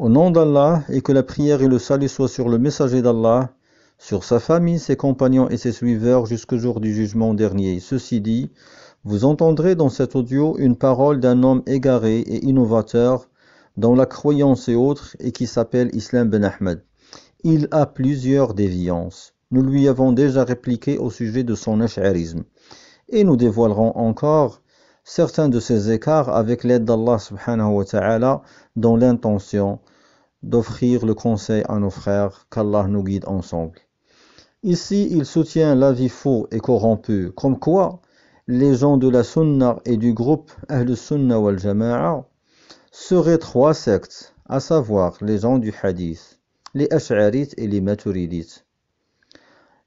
Au nom d'Allah, et que la prière et le salut soient sur le messager d'Allah, sur sa famille, ses compagnons et ses suiveurs jusqu'au jour du jugement dernier. Ceci dit, vous entendrez dans cet audio une parole d'un homme égaré et innovateur dans la croyance et autre et qui s'appelle Islam Ben Ahmed. Il a plusieurs déviances. Nous lui avons déjà répliqué au sujet de son ash'arisme. Et nous dévoilerons encore certains de ses écarts avec l'aide d'Allah subhanahu dans l'intention d'offrir le conseil à nos frères, qu'Allah nous guide ensemble. Ici, il soutient l'avis faux et corrompu, comme quoi les gens de la Sunna et du groupe Ahl Sunna wal Jama'a seraient trois sectes, à savoir les gens du Hadith, les Ash'arites et les Maturidites.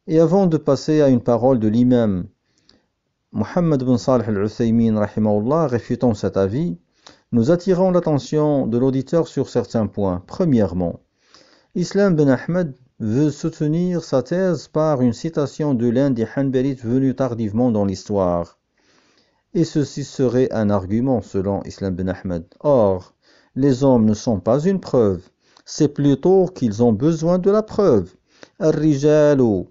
Et avant de passer à une parole de l'imam Muhammad bin Salih al-Uthaymin, réfutant cet avis, nous attirons l'attention de l'auditeur sur certains points. Premièrement, Islam ben Ahmed veut soutenir sa thèse par une citation de l'un des Hanbalites venus tardivement dans l'histoire. Et ceci serait un argument selon Islam ben Ahmed. Or, les hommes ne sont pas une preuve, c'est plutôt qu'ils ont besoin de la preuve. Al-rijalu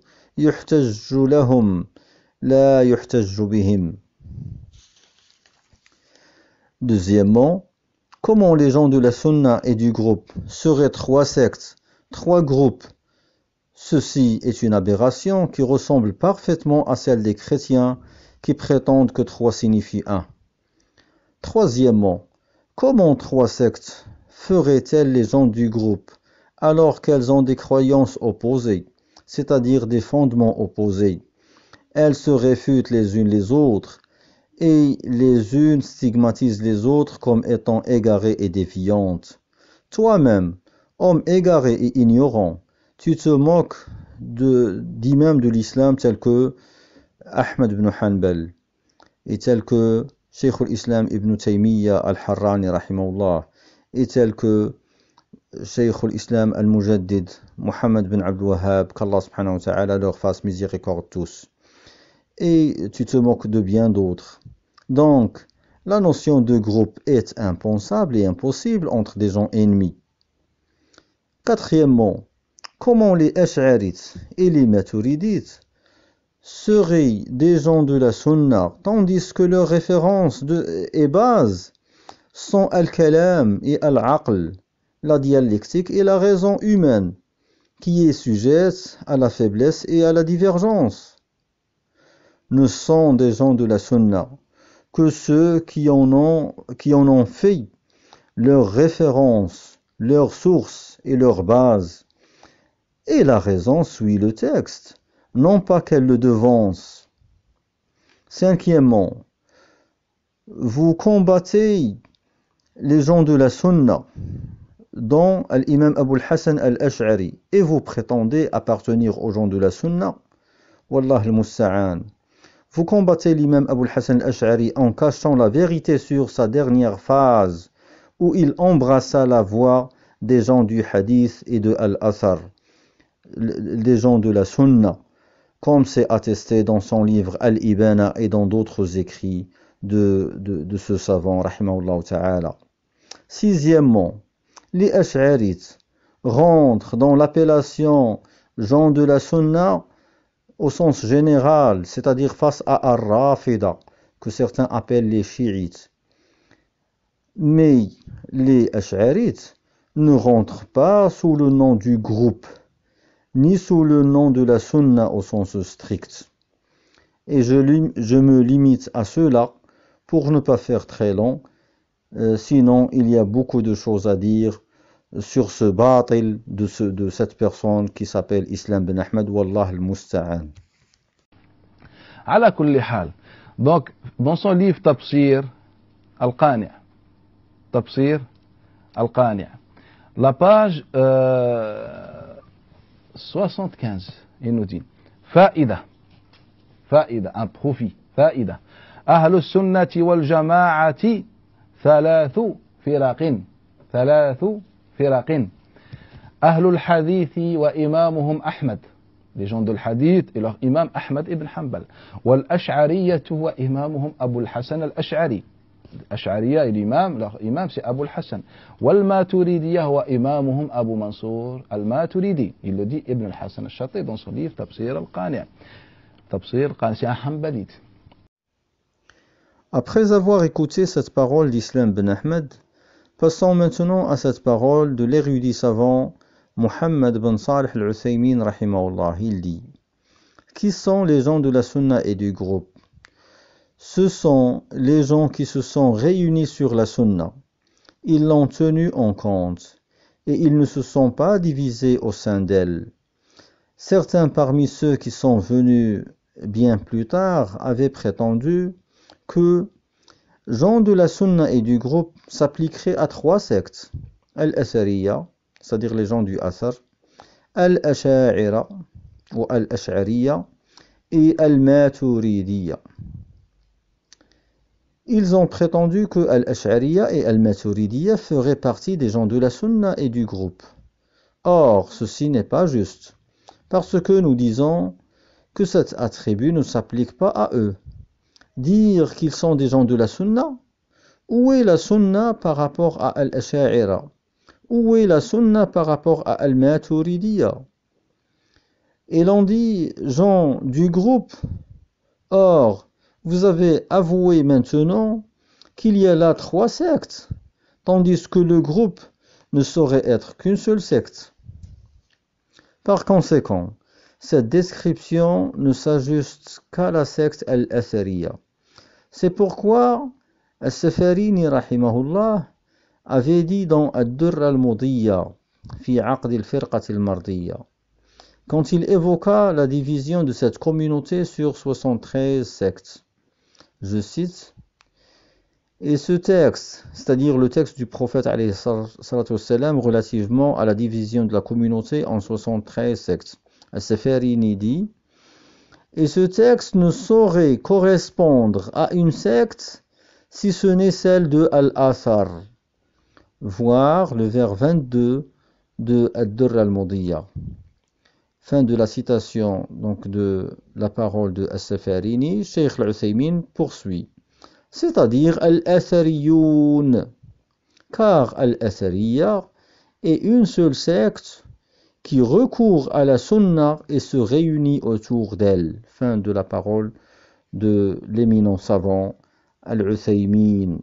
la yuhtajju bihim » Deuxièmement, comment les gens de la sunna et du groupe seraient trois sectes, trois groupes Ceci est une aberration qui ressemble parfaitement à celle des chrétiens qui prétendent que trois signifie un. Troisièmement, comment trois sectes feraient-elles les gens du groupe alors qu'elles ont des croyances opposées, c'est-à-dire des fondements opposés Elles se réfutent les unes les autres et les unes stigmatisent les autres comme étant égarées et défiantes. Toi-même, homme égaré et ignorant, tu te moques d'imams de, de l'islam tels que Ahmed ibn Hanbal et tel que Sheikh al-Islam ibn Taymiyyah al-Harrani rahimahullah et tel que Sheikh al-Islam al-Mujaddid Muhammad ibn Abdul Wahhab qu'Allah subhanahu wa ta'ala leur fasse miséricorde tous et tu te moques de bien d'autres donc, la notion de groupe est impensable et impossible entre des gens ennemis. Quatrièmement, comment les Ash'arites et les Maturidites seraient des gens de la Sunna, tandis que leurs références et bases sont Al-Kalam et Al-Aql, la dialectique et la raison humaine, qui est sujette à la faiblesse et à la divergence. Ne sont des gens de la Sunna, que ceux qui en ont, qui ont fait leur référence, leur source et leur base. Et la raison suit le texte, non pas qu'elle le devance. Cinquièmement, vous combattez les gens de la sunna dont l'imam Abu'l al-Hassan al-Ash'ari et vous prétendez appartenir aux gens de la sunna. Wallah al-Musta'an. Vous combattez l'imam Abul Hassan al-Ash'ari en cachant la vérité sur sa dernière phase où il embrassa la voix des gens du hadith et de al-Athar, des gens de la sunna, comme c'est attesté dans son livre Al-Ibana et dans d'autres écrits de, de, ce savant, Sixièmement, les Ash'arites rentrent dans l'appellation gens de la sunna au sens général, c'est-à-dire face à Ar-Rafida, que certains appellent les chiites. Mais les Ash'arites ne rentrent pas sous le nom du groupe, ni sous le nom de la sunna au sens strict. Et je, me limite à cela pour ne pas faire très long, euh, sinon il y a beaucoup de choses à dire sur ce batil de, ce, de cette personne qui s'appelle Islam Ben Ahmed, Wallah al-Musta'an. Donc, dans son livre Tafsir Al-Qani' Tafsir Al-Qani' la page euh, 75, il nous dit Fa'ida, fa'ida, un profit, fa'ida. أهل السنة والجماعة ثلاث فرق ثلاث فرق أهل الحديث وإمامهم أحمد لي جون دو الحديث إمام أحمد بن حنبل والأشعرية وإمامهم أبو الحسن الأشعري الأشعرية الإمام له إمام سي أبو الحسن والما والماتريدية إمامهم أبو منصور الماتريدي اللي دي ابن الحسن الشاطبي دون صليف تبصير القانع تبصير قانع سي حنبليت أبخيز avoir écouté ست parole d'Islam بن أحمد Passons maintenant à cette parole de l'érudit savant Muhammad bin Salih al-Uthaymin rahimahullah. Il dit Qui sont les gens de la sunna et du groupe Ce sont les gens qui se sont réunis sur la sunna. Ils l'ont tenue en compte et ils ne se sont pas divisés au sein d'elle. Certains parmi ceux qui sont venus bien plus tard avaient prétendu que gens de la sunna et du groupe s'appliqueraient à trois sectes. Al-Asariya, c'est-à-dire les gens du Asar, Al-Asha'ira ou al et Al-Maturidiya. Ils ont prétendu que Al-Ash'ariya et Al-Maturidiya feraient partie des gens de la sunna et du groupe. Or, ceci n'est pas juste, parce que nous disons que cet attribut ne s'applique pas à eux dire qu'ils sont des gens de la sunna, où est la sunna par rapport à Al-Asha'ira Où est la sunna par rapport à Al-Maturidiya Et l'on dit, gens du groupe, or, vous avez avoué maintenant qu'il y a là trois sectes, tandis que le groupe ne saurait être qu'une seule secte. Par conséquent, cette description ne s'ajuste qu'à la secte al-Athariya. C'est pourquoi Al-Safarini rahimahullah avait dit dans Ad-Durr al-Mudiyya fi Aqd al-Firqat al-Mardiya quand il évoqua la division de cette communauté sur 73 sectes. Je cite et ce texte, c'est-à-dire le texte du prophète relativement à la division de la communauté en 73 sectes, Al-Safarini dit Et ce texte ne saurait correspondre à une secte si ce n'est celle de Al-Athar. Voir le vers 22 de Ad-Dur al-Mudiyya. Fin de la citation donc de la parole de As-Safarini, Sheikh al poursuit. C'est-à-dire Al-Athariyoun. Car Al-Athariya est une seule secte qui recourt à la sunna et se réunit autour d'elle. Fin de la parole de l'éminent savant Al-Uthaymin,